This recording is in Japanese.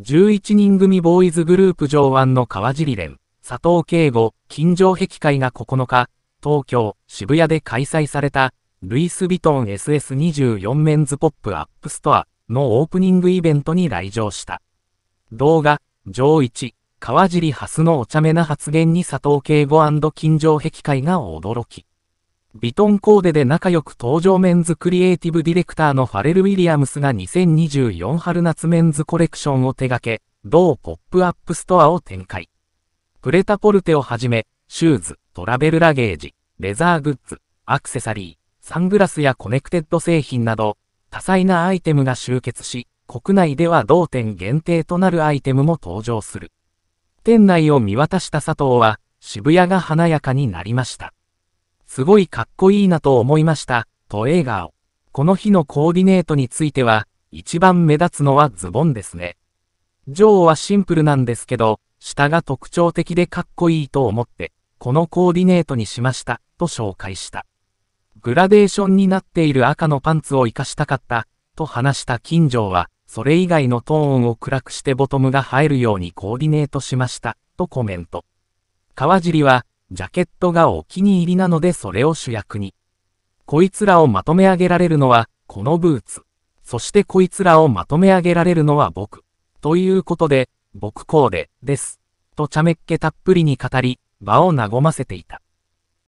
11人組ボーイズグループ上腕の川尻連、佐藤慶吾、金城壁会が9日、東京、渋谷で開催された、ルイス・ヴィトン SS24 メンズポップアップストアのオープニングイベントに来場した。動画、上1、川尻ハスのお茶目な発言に佐藤慶吾金城壁会が驚き。ビトンコーデで仲良く登場メンズクリエイティブディレクターのファレル・ウィリアムスが2024春夏メンズコレクションを手掛け、同ポップアップストアを展開。プレタポルテをはじめ、シューズ、トラベルラゲージ、レザーグッズ、アクセサリー、サングラスやコネクテッド製品など、多彩なアイテムが集結し、国内では同店限定となるアイテムも登場する。店内を見渡した佐藤は、渋谷が華やかになりました。すごいかっこいいなと思いました、と映画を。この日のコーディネートについては、一番目立つのはズボンですね。ジョーはシンプルなんですけど、下が特徴的でかっこいいと思って、このコーディネートにしました、と紹介した。グラデーションになっている赤のパンツを活かしたかった、と話した金城は、それ以外のトーンを暗くしてボトムが入るようにコーディネートしました、とコメント。川尻は、ジャケットがお気に入りなのでそれを主役に。こいつらをまとめ上げられるのは、このブーツ。そしてこいつらをまとめ上げられるのは僕。ということで、僕コーデ、です。とちゃめっけたっぷりに語り、場を和ませていた。